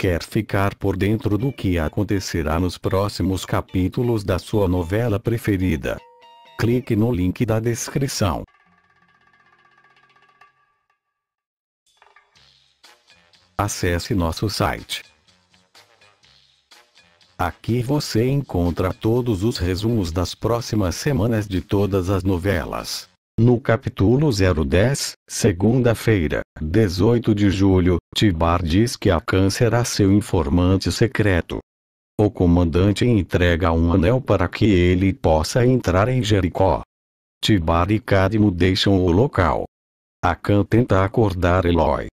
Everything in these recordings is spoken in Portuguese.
quer ficar por dentro do que acontecerá nos próximos capítulos da sua novela preferida. Clique no link da descrição. Acesse nosso site. Aqui você encontra todos os resumos das próximas semanas de todas as novelas. No capítulo 010, segunda-feira, 18 de julho, Tibar diz que a câncer a seu informante secreto. O comandante entrega um anel para que ele possa entrar em Jericó. Tibar e Cadmo deixam o local. Acã tenta acordar Eloy.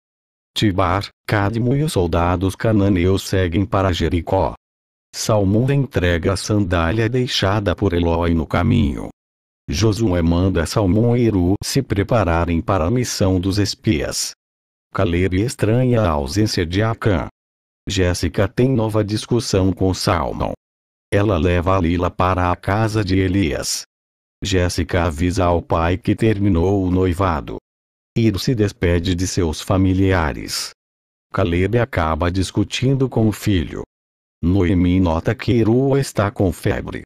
Tibar, Cadmo e os soldados cananeus seguem para Jericó. Salmão entrega a sandália deixada por Eloy no caminho. Josué manda Salmão e Eru se prepararem para a missão dos espias. Caleb estranha a ausência de Acã. Jéssica tem nova discussão com Salmão. Ela leva Lila para a casa de Elias. Jéssica avisa ao pai que terminou o noivado. Iro se despede de seus familiares. Caleb acaba discutindo com o filho. Noemi nota que Iru está com febre.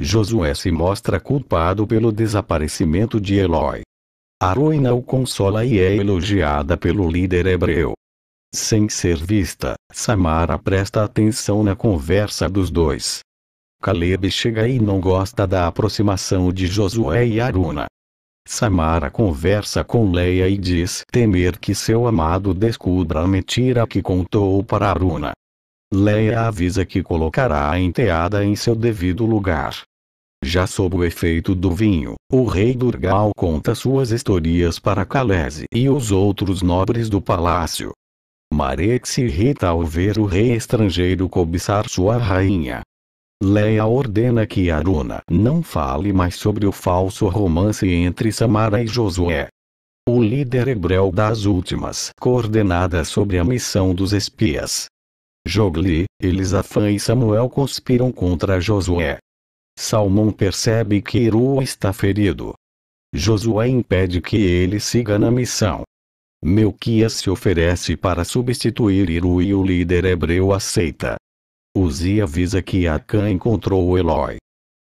Josué se mostra culpado pelo desaparecimento de Eloi. Aroina o consola e é elogiada pelo líder hebreu. Sem ser vista, Samara presta atenção na conversa dos dois. Caleb chega e não gosta da aproximação de Josué e Aruna. Samara conversa com Leia e diz temer que seu amado descubra a mentira que contou para Aruna. Leia avisa que colocará a enteada em seu devido lugar. Já sob o efeito do vinho, o rei Durgal conta suas historias para Kalese e os outros nobres do palácio. Marek se irrita ao ver o rei estrangeiro cobiçar sua rainha. Leia ordena que Aruna não fale mais sobre o falso romance entre Samara e Josué. O líder hebreu das últimas coordenadas sobre a missão dos espias Jogli, Elisafã e Samuel conspiram contra Josué. Salmão percebe que Eroa está ferido. Josué impede que ele siga na missão. Melquias se oferece para substituir Iru e o líder hebreu aceita. Uzi avisa que Acã encontrou Eloy.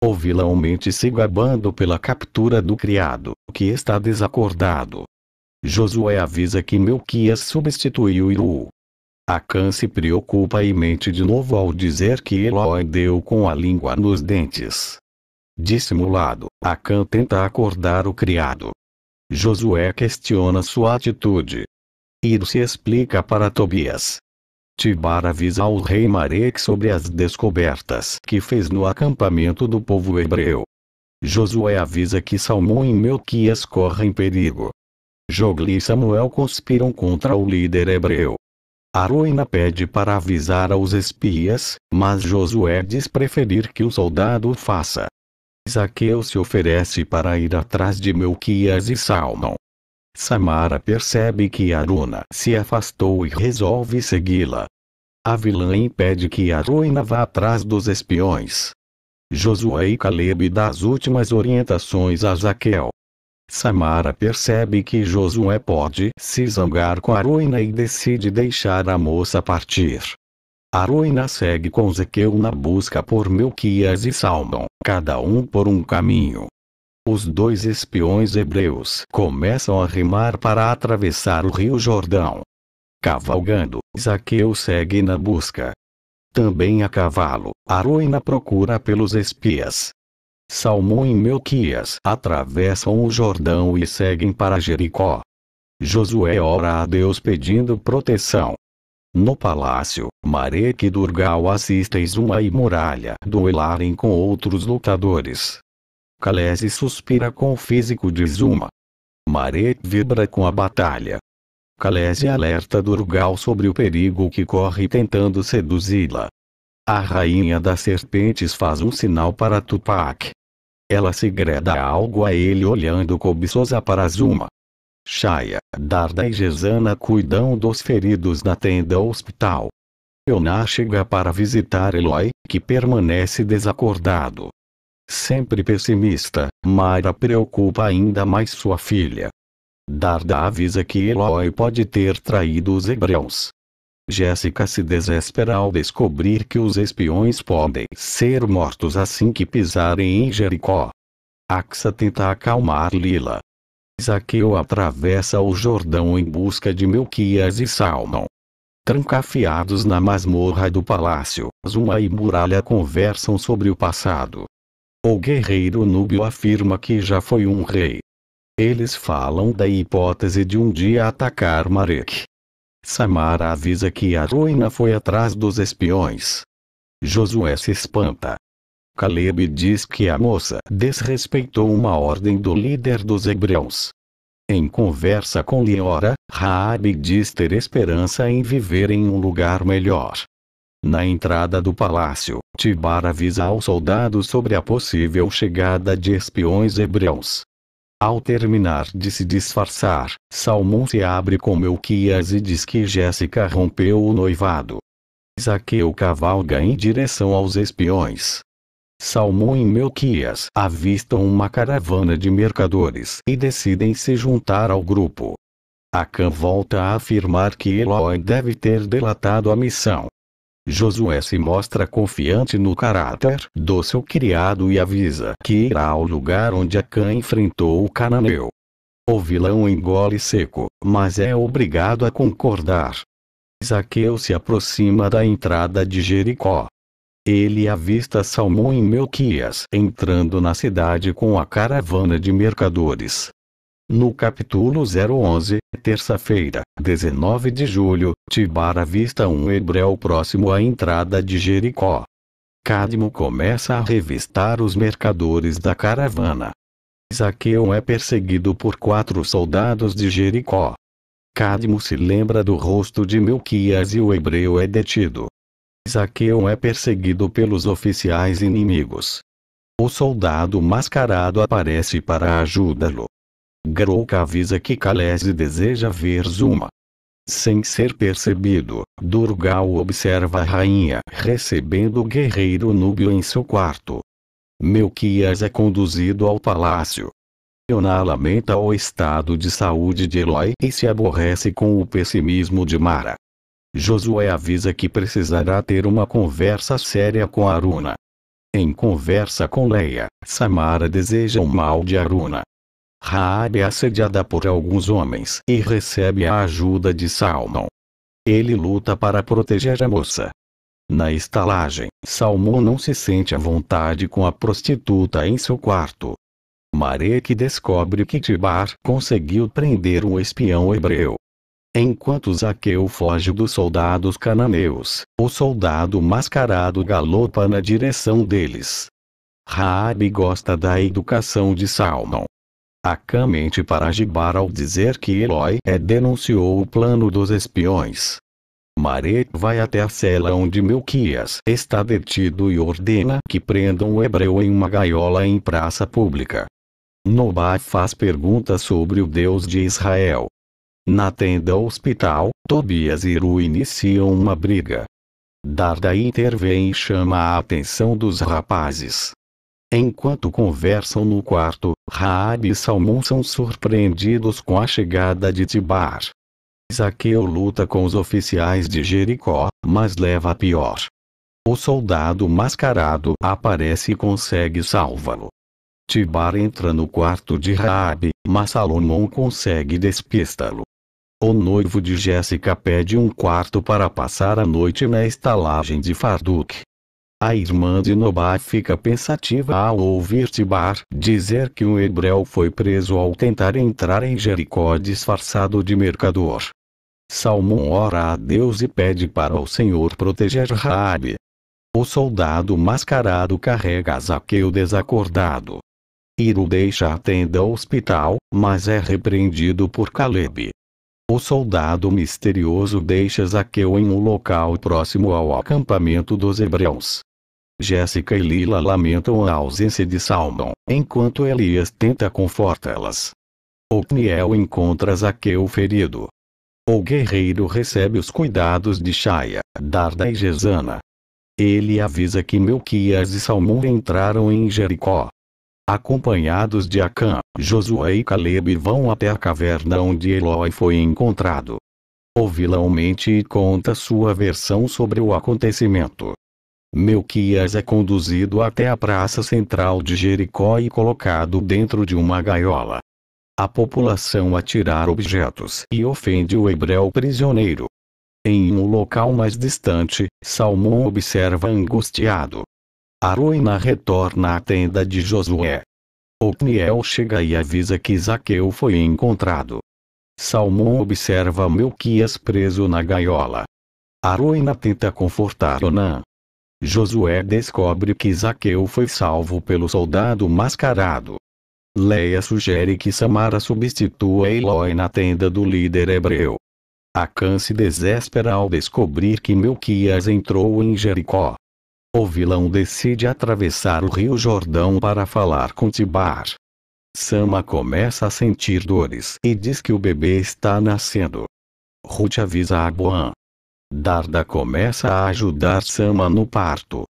O vilão mente se gabando pela captura do criado, que está desacordado. Josué avisa que Melquias substituiu Iru, Akan se preocupa e mente de novo ao dizer que Eloy deu com a língua nos dentes. Dissimulado, Akan tenta acordar o criado. Josué questiona sua atitude. Iro se explica para Tobias. Tibar avisa ao rei Marek sobre as descobertas que fez no acampamento do povo hebreu. Josué avisa que Salmão e Melquias correm perigo. Jogli e Samuel conspiram contra o líder hebreu. Aroina pede para avisar aos espias, mas Josué diz preferir que o soldado o faça. Zaqueu se oferece para ir atrás de Melquias e Salmão. Samara percebe que Aruna se afastou e resolve segui-la. A vilã impede que Aruna vá atrás dos espiões. Josué e Caleb dão as últimas orientações a Zaqueu. Samara percebe que Josué pode se zangar com Aruina e decide deixar a moça partir. Aruina segue com Zequeu na busca por Melquias e Salmon, cada um por um caminho. Os dois espiões hebreus começam a remar para atravessar o rio Jordão. Cavalgando, Zaqueu segue na busca. Também a cavalo, Aruina procura pelos espias, Salmão e Melquias atravessam o Jordão e seguem para Jericó. Josué ora a Deus pedindo proteção. No palácio, Marek e Durgal assistem Zuma e Muralha duelarem com outros lutadores. Kalese suspira com o físico de Zuma. Marek vibra com a batalha. Kalese alerta Durgal sobre o perigo que corre tentando seduzi-la. A rainha das serpentes faz um sinal para Tupac. Ela segreda algo a ele olhando cobiçosa para Zuma. Chaya, Darda e Gesana cuidam dos feridos na tenda hospital. Yoná chega para visitar Eloy, que permanece desacordado. Sempre pessimista, Mara preocupa ainda mais sua filha. Darda avisa que Eloy pode ter traído os hebreus. Jessica se desespera ao descobrir que os espiões podem ser mortos assim que pisarem em Jericó. Axa tenta acalmar Lila. Zaqueu atravessa o Jordão em busca de Melquias e Salmão. Trancafiados na masmorra do palácio, Zuma e Muralha conversam sobre o passado. O guerreiro núbio afirma que já foi um rei. Eles falam da hipótese de um dia atacar Marek, Samara avisa que a ruína foi atrás dos espiões. Josué se espanta. Caleb diz que a moça desrespeitou uma ordem do líder dos hebreus. Em conversa com Liora, Raabe diz ter esperança em viver em um lugar melhor. Na entrada do palácio, Tibar avisa aos soldados sobre a possível chegada de espiões hebreus. Ao terminar de se disfarçar, Salmão se abre com Melquias e diz que Jéssica rompeu o noivado. Zaqueu cavalga em direção aos espiões. Salmão e Melquias avistam uma caravana de mercadores e decidem se juntar ao grupo. Akan volta a afirmar que Eloy deve ter delatado a missão, Josué se mostra confiante no caráter do seu criado e avisa que irá ao lugar onde Acã enfrentou o cananeu. O vilão engole seco, mas é obrigado a concordar. Zaqueu se aproxima da entrada de Jericó. Ele avista Salmão e Melquias entrando na cidade com a caravana de mercadores. No capítulo 011, terça-feira, 19 de julho, Tibar avista um hebreu próximo à entrada de Jericó. Cadmo começa a revistar os mercadores da caravana. Zaqueu é perseguido por quatro soldados de Jericó. Cadmo se lembra do rosto de Melquias e o hebreu é detido. Zaqueu é perseguido pelos oficiais inimigos. O soldado mascarado aparece para ajudá-lo. Grouca avisa que Khaleesi deseja ver Zuma. Sem ser percebido, Durgal observa a rainha recebendo o guerreiro núbio em seu quarto. Melquias é conduzido ao palácio. Yona lamenta o estado de saúde de Eloy e se aborrece com o pessimismo de Mara. Josué avisa que precisará ter uma conversa séria com Aruna. Em conversa com Leia, Samara deseja o mal de Aruna. Raab é assediada por alguns homens e recebe a ajuda de Salmão. Ele luta para proteger a moça. Na estalagem, Salmão não se sente à vontade com a prostituta em seu quarto. Marek descobre que Tibar conseguiu prender um espião hebreu. Enquanto Zaqueu foge dos soldados cananeus, o soldado mascarado galopa na direção deles. Raabe gosta da educação de Salmão. Akan mente para Gibar ao dizer que Eloy é denunciou o plano dos espiões. Mare vai até a cela onde Melquias está detido e ordena que prendam o hebreu em uma gaiola em praça pública. Nobá faz perguntas sobre o Deus de Israel. Na tenda hospital, Tobias e Ru iniciam uma briga. Darda intervém e chama a atenção dos rapazes. Enquanto conversam no quarto, Raab e Salmão são surpreendidos com a chegada de Tibar. Zaqueu luta com os oficiais de Jericó, mas leva a pior. O soldado mascarado aparece e consegue salvá-lo. Tibar entra no quarto de Raabe, mas Salomão consegue despistá-lo. O noivo de Jéssica pede um quarto para passar a noite na estalagem de Farduk, a irmã de Nobá fica pensativa ao ouvir Tibar dizer que um hebreu foi preso ao tentar entrar em Jericó disfarçado de mercador. Salmão ora a Deus e pede para o Senhor proteger Raabe. O soldado mascarado carrega Zaqueu desacordado. Iro deixa a tenda hospital, mas é repreendido por Caleb. O soldado misterioso deixa Zaqueu em um local próximo ao acampamento dos hebreus. Jessica e Lila lamentam a ausência de Salmon, enquanto Elias tenta confortá-las. Othniel encontra Zaqueu ferido. O guerreiro recebe os cuidados de Shaya, Darda e Gesana. Ele avisa que Melquias e Salmão entraram em Jericó. Acompanhados de Acã, Josué e Caleb vão até a caverna onde Eloi foi encontrado. O vilão mente e conta sua versão sobre o acontecimento. Melquias é conduzido até a praça central de Jericó e colocado dentro de uma gaiola. A população atirar objetos e ofende o hebreu prisioneiro. Em um local mais distante, Salmão observa angustiado. A retorna à tenda de Josué. Otniel chega e avisa que Zaqueu foi encontrado. Salmão observa Melquias preso na gaiola. A tenta confortar Onã, Josué descobre que Zaqueu foi salvo pelo soldado mascarado. Leia sugere que Samara substitua Eloy na tenda do líder hebreu. Acã se desespera ao descobrir que Melquias entrou em Jericó. O vilão decide atravessar o rio Jordão para falar com Tibar. Sama começa a sentir dores e diz que o bebê está nascendo. Ruth avisa a Boan. Darda começa a ajudar Sama no parto.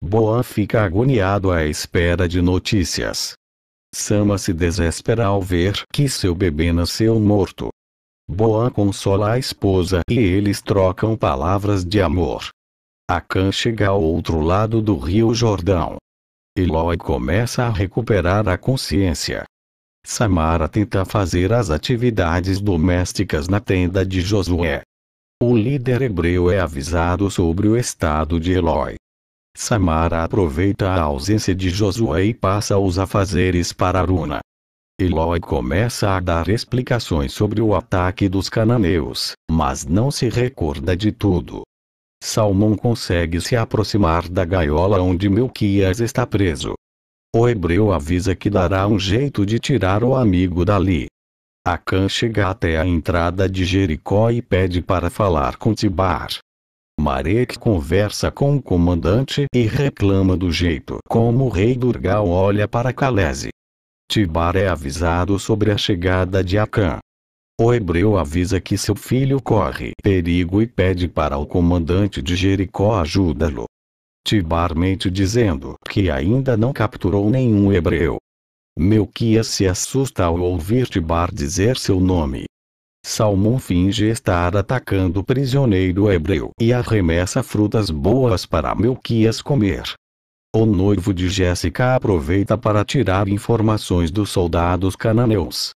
Boan fica agoniado à espera de notícias. Sama se desespera ao ver que seu bebê nasceu morto. Boan consola a esposa e eles trocam palavras de amor. Akan chega ao outro lado do rio Jordão. Eloy começa a recuperar a consciência. Samara tenta fazer as atividades domésticas na tenda de Josué. O líder hebreu é avisado sobre o estado de Eloi. Samara aproveita a ausência de Josué e passa os afazeres para Aruna. Eloi começa a dar explicações sobre o ataque dos cananeus, mas não se recorda de tudo. Salmão consegue se aproximar da gaiola onde Melquias está preso. O hebreu avisa que dará um jeito de tirar o amigo dali. Acã chega até a entrada de Jericó e pede para falar com Tibar. Marek conversa com o comandante e reclama do jeito como o rei Durgal olha para Calese. Tibar é avisado sobre a chegada de Acã. O hebreu avisa que seu filho corre perigo e pede para o comandante de Jericó ajudá-lo. Tibar mente dizendo que ainda não capturou nenhum hebreu Melquia se assusta ao ouvir Tibar dizer seu nome. Salmão finge estar atacando o prisioneiro hebreu e arremessa frutas boas para Melquias comer. O noivo de Jéssica aproveita para tirar informações dos soldados cananeus.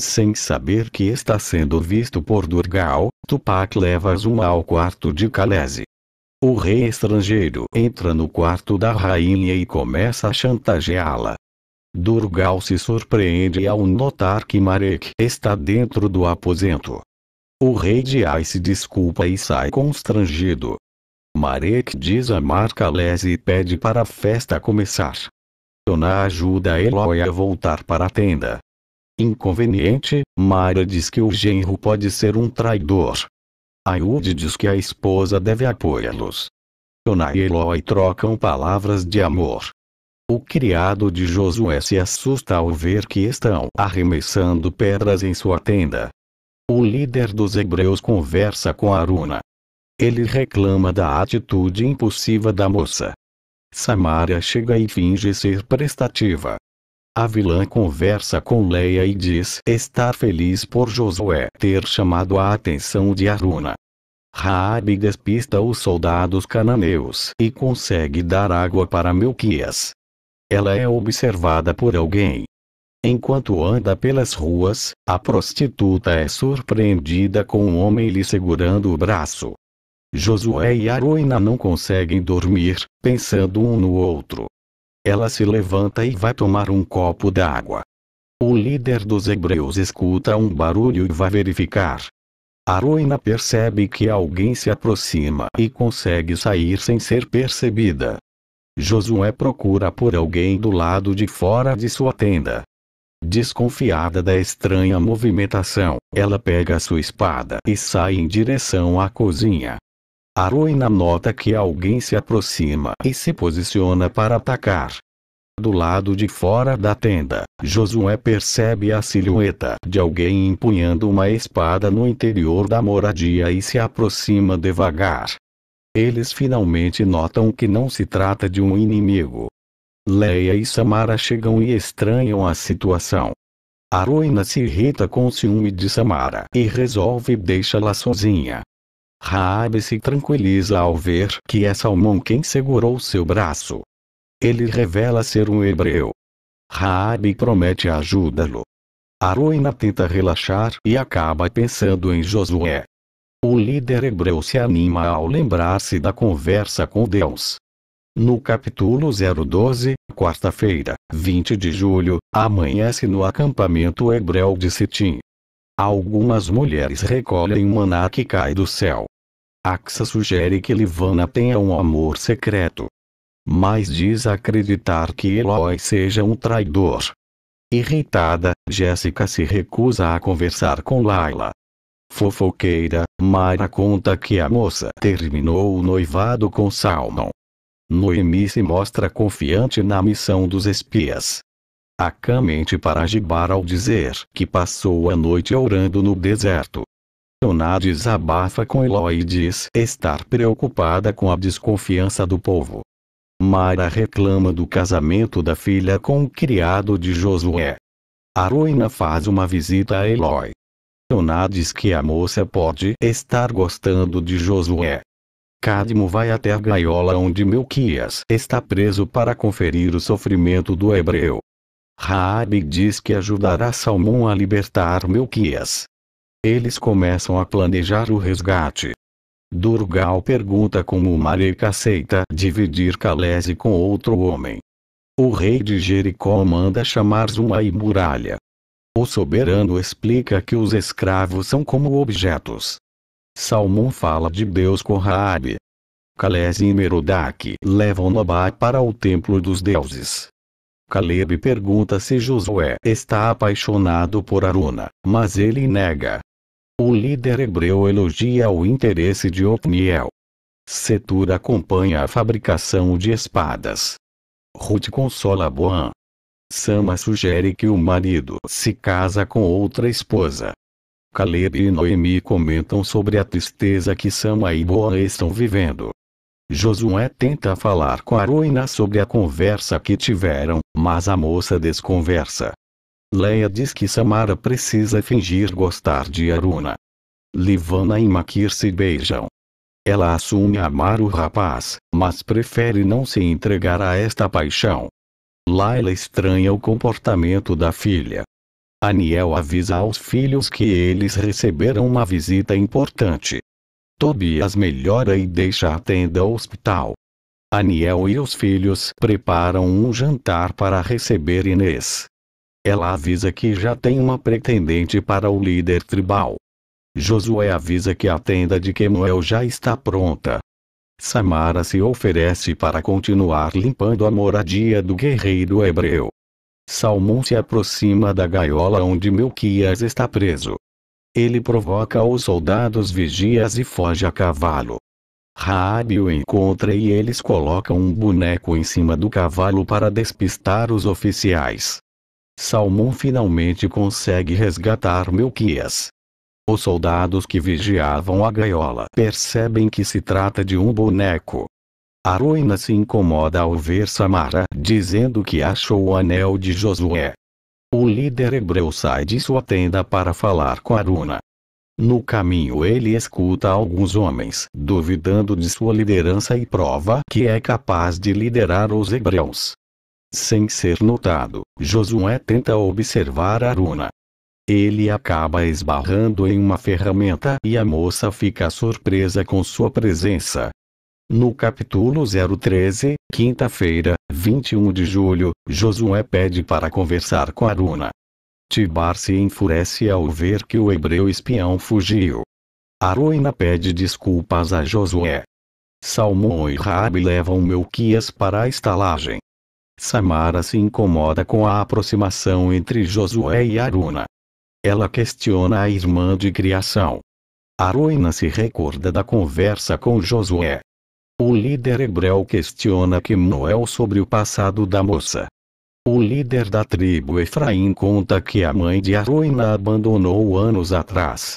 Sem saber que está sendo visto por Durgal, Tupac leva Zuma ao quarto de Kalese. O rei estrangeiro entra no quarto da rainha e começa a chantageá-la. Durgal se surpreende ao notar que Marek está dentro do aposento. O rei de Ai se desculpa e sai constrangido. Marek diz a les e pede para a festa começar. Tona ajuda Eloy a voltar para a tenda. Inconveniente, Mara diz que o genro pode ser um traidor. Ayud diz que a esposa deve apoiá-los. Tona e Eloy trocam palavras de amor. O criado de Josué se assusta ao ver que estão arremessando pedras em sua tenda. O líder dos hebreus conversa com Aruna. Ele reclama da atitude impulsiva da moça. Samara chega e finge ser prestativa. A vilã conversa com Leia e diz estar feliz por Josué ter chamado a atenção de Aruna. Raabe despista os soldados cananeus e consegue dar água para Melquias ela é observada por alguém. Enquanto anda pelas ruas, a prostituta é surpreendida com um homem lhe segurando o braço. Josué e Aroina não conseguem dormir, pensando um no outro. Ela se levanta e vai tomar um copo d'água. O líder dos hebreus escuta um barulho e vai verificar. Aroina percebe que alguém se aproxima e consegue sair sem ser percebida. Josué procura por alguém do lado de fora de sua tenda. Desconfiada da estranha movimentação, ela pega sua espada e sai em direção à cozinha. Aroina nota que alguém se aproxima e se posiciona para atacar. Do lado de fora da tenda, Josué percebe a silhueta de alguém empunhando uma espada no interior da moradia e se aproxima devagar. Eles finalmente notam que não se trata de um inimigo. Leia e Samara chegam e estranham a situação. Arruina se irrita com o ciúme de Samara e resolve deixá-la sozinha. Raab se tranquiliza ao ver que é Salmão quem segurou seu braço. Ele revela ser um hebreu. Raab promete ajudá-lo. Arruina tenta relaxar e acaba pensando em Josué. O líder hebreu se anima ao lembrar-se da conversa com Deus. No capítulo 012, quarta-feira, 20 de julho, amanhece no acampamento hebreu de Sitim. Algumas mulheres recolhem maná que cai do céu. Axa sugere que Livana tenha um amor secreto. Mas diz acreditar que Eloy seja um traidor. Irritada, Jéssica se recusa a conversar com Laila. Fofoqueira, Mara conta que a moça terminou o noivado com Salmon. Noemi se mostra confiante na missão dos espias. Acã mente para Gibar ao dizer que passou a noite orando no deserto. Yoná desabafa com Eloi e diz estar preocupada com a desconfiança do povo. Mara reclama do casamento da filha com o criado de Josué. Aroina faz uma visita a Eloi. Toná diz que a moça pode estar gostando de Josué. Cadmo vai até a gaiola onde Melquias está preso para conferir o sofrimento do hebreu. Raabe diz que ajudará Salmão a libertar Melquias. Eles começam a planejar o resgate. Durgal pergunta como Mareca aceita dividir Calese com outro homem. O rei de Jericó manda chamar Zuma e Muralha o soberano explica que os escravos são como objetos. Salmão fala de Deus com Raabe. Calés e Merodach levam Nobá para o templo dos deuses. Caleb pergunta se Josué está apaixonado por Aruna, mas ele nega. O líder hebreu elogia o interesse de Opniel. Setura acompanha a fabricação de espadas. Ruth consola Boan. Sama sugere que o marido se casa com outra esposa. Caleb e Noemi comentam sobre a tristeza que Sama e Boa estão vivendo. Josué tenta falar com Aroina sobre a conversa que tiveram, mas a moça desconversa. Leia diz que Samara precisa fingir gostar de Aruna. Livana e Maquir se beijam. Ela assume amar o rapaz, mas prefere não se entregar a esta paixão. Laila estranha o comportamento da filha. Aniel avisa aos filhos que eles receberam uma visita importante. Tobias melhora e deixa a tenda hospital. Aniel e os filhos preparam um jantar para receber Inês. Ela avisa que já tem uma pretendente para o líder tribal. Josué avisa que a tenda de Quemuel já está pronta. Samara se oferece para continuar limpando a moradia do guerreiro hebreu. Salmão se aproxima da gaiola onde Melquias está preso. Ele provoca os soldados vigias e foge a cavalo. Raabe o encontra e eles colocam um boneco em cima do cavalo para despistar os oficiais. Salmão finalmente consegue resgatar Melquias. Os soldados que vigiavam a gaiola percebem que se trata de um boneco. ruína se incomoda ao ver Samara dizendo que achou o anel de Josué. O líder hebreu sai de sua tenda para falar com Aruna. No caminho ele escuta alguns homens duvidando de sua liderança e prova que é capaz de liderar os hebreus. Sem ser notado, Josué tenta observar Aruna. Ele acaba esbarrando em uma ferramenta e a moça fica surpresa com sua presença. No capítulo 013, quinta-feira, 21 de julho, Josué pede para conversar com Aruna. Tibar se enfurece ao ver que o hebreu espião fugiu. Aruna pede desculpas a Josué. Salmão e Rabi levam Melquias para a estalagem. Samara se incomoda com a aproximação entre Josué e Aruna. Ela questiona a irmã de criação. Aroina se recorda da conversa com Josué. O líder hebreu questiona Quemuel sobre o passado da moça. O líder da tribo Efraim conta que a mãe de Aroina abandonou anos atrás.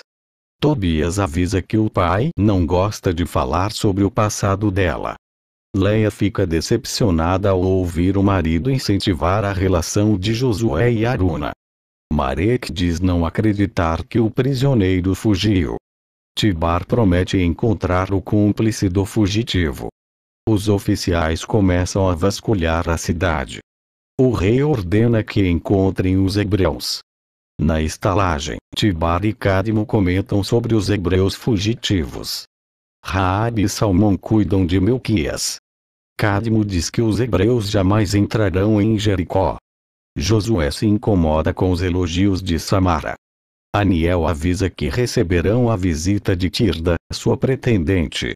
Tobias avisa que o pai não gosta de falar sobre o passado dela. Leia fica decepcionada ao ouvir o marido incentivar a relação de Josué e Aruna. Marek diz não acreditar que o prisioneiro fugiu. Tibar promete encontrar o cúmplice do fugitivo. Os oficiais começam a vasculhar a cidade. O rei ordena que encontrem os hebreus. Na estalagem, Tibar e Cadmo comentam sobre os hebreus fugitivos. Raab e Salmão cuidam de Melquias. Cadmo diz que os hebreus jamais entrarão em Jericó. Josué se incomoda com os elogios de Samara. Aniel avisa que receberão a visita de Tirda, sua pretendente.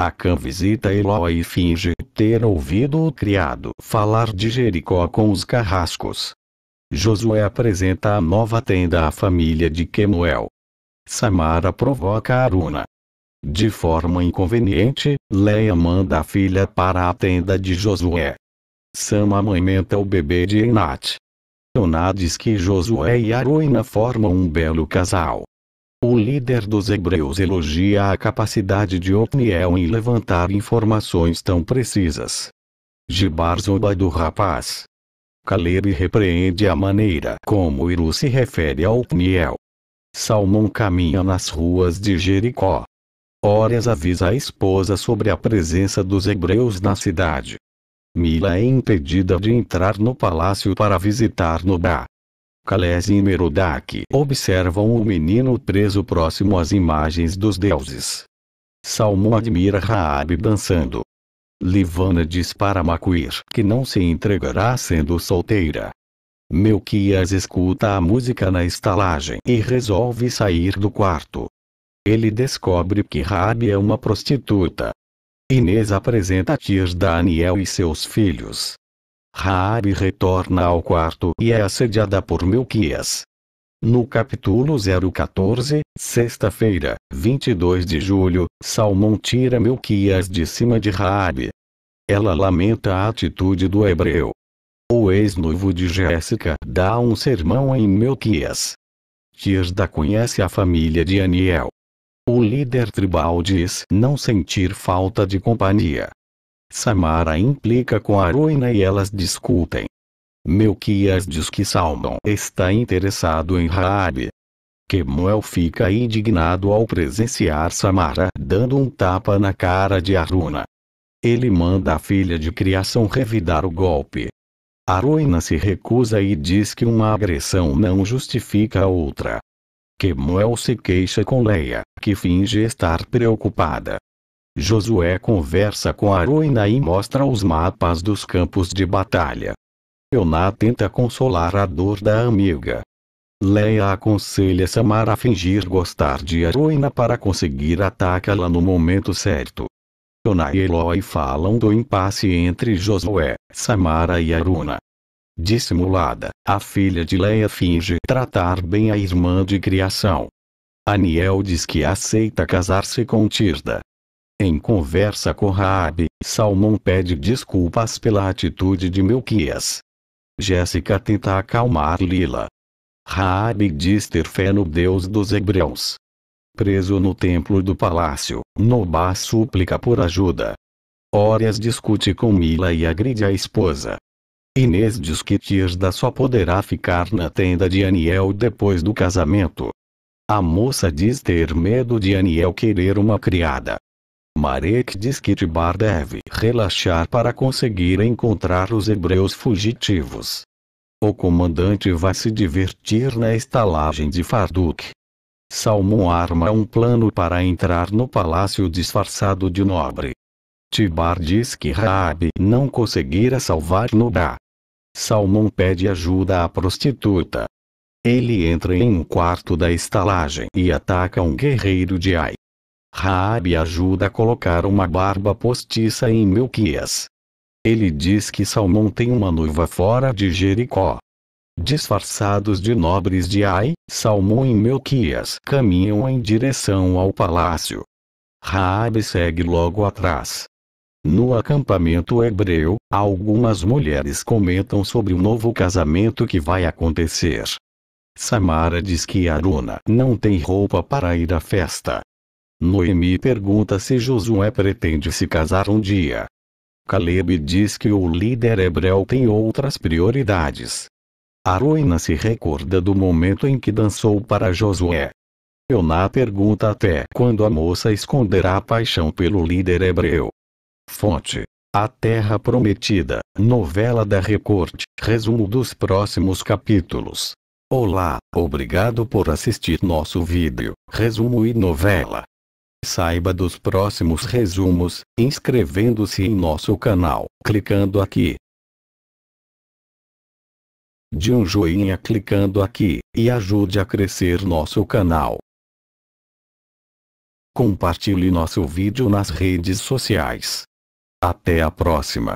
Acã visita Eló e finge ter ouvido o criado falar de Jericó com os carrascos. Josué apresenta a nova tenda à família de Quemuel. Samara provoca Aruna. De forma inconveniente, Leia manda a filha para a tenda de Josué. Sam amamenta o bebê de Enat. Toná diz que Josué e Aroina formam um belo casal. O líder dos hebreus elogia a capacidade de Opniel em levantar informações tão precisas. Gibar zomba do rapaz. Caleb repreende a maneira como Iru se refere a Opniel. Salmão caminha nas ruas de Jericó. Horas avisa a esposa sobre a presença dos hebreus na cidade. Mila é impedida de entrar no palácio para visitar Noba. Kalesi e Merodach observam o menino preso próximo às imagens dos deuses. Salmo admira Raab dançando. Livana diz para Macuir que não se entregará sendo solteira. Melquias escuta a música na estalagem e resolve sair do quarto. Ele descobre que Raab é uma prostituta. Inês apresenta tias Daniel e seus filhos. Raab retorna ao quarto e é assediada por Melquias. No capítulo 014, sexta-feira, 22 de julho, Salmão tira Melquias de cima de Raab. Ela lamenta a atitude do hebreu. O ex-noivo de Jéssica dá um sermão em Melquias. da conhece a família de Aniel. O líder tribal diz não sentir falta de companhia. Samara implica com Aruna e elas discutem. Melquias diz que Salmon está interessado em Raabe. Kemuel fica indignado ao presenciar Samara dando um tapa na cara de Aruna. Ele manda a filha de criação revidar o golpe. Aruna se recusa e diz que uma agressão não justifica a outra que Moel se queixa com Leia, que finge estar preocupada. Josué conversa com Aroina e mostra os mapas dos campos de batalha. Euná tenta consolar a dor da amiga. Leia aconselha Samara a fingir gostar de Aroina para conseguir atacá-la no momento certo. Euná e Eloy falam do impasse entre Josué, Samara e Aruna. Dissimulada, a filha de Leia finge tratar bem a irmã de criação. Aniel diz que aceita casar-se com Tirda. Em conversa com Raab, Salmão pede desculpas pela atitude de Melquias. Jéssica tenta acalmar Lila. Raab diz ter fé no Deus dos Hebreus. Preso no templo do palácio, Nobá súplica por ajuda. Órias discute com Mila e agride a esposa. Inês diz que Tirda só poderá ficar na tenda de Aniel depois do casamento. A moça diz ter medo de Aniel querer uma criada. Marek diz que Tibar deve relaxar para conseguir encontrar os hebreus fugitivos. O comandante vai se divertir na estalagem de Farduk. Salmon arma um plano para entrar no palácio disfarçado de nobre. Tibar diz que Raab não conseguira salvar Nubá. Salmão pede ajuda à prostituta. Ele entra em um quarto da estalagem e ataca um guerreiro de Ai. Raabe ajuda a colocar uma barba postiça em Melquias. Ele diz que Salmão tem uma noiva fora de Jericó. Disfarçados de nobres de Ai, Salmão e Melquias caminham em direção ao palácio. Raabe segue logo atrás. No acampamento hebreu, algumas mulheres comentam sobre o novo casamento que vai acontecer. Samara diz que Aruna não tem roupa para ir à festa. Noemi pergunta se Josué pretende se casar um dia. Caleb diz que o líder hebreu tem outras prioridades. Aruna se recorda do momento em que dançou para Josué. Euná pergunta até quando a moça esconderá a paixão pelo líder hebreu. Fonte: A Terra Prometida, novela da Record, resumo dos próximos capítulos. Olá, obrigado por assistir nosso vídeo, resumo e novela. Saiba dos próximos resumos, inscrevendo-se em nosso canal, clicando aqui. De um joinha clicando aqui, e ajude a crescer nosso canal. Compartilhe nosso vídeo nas redes sociais. Até a próxima!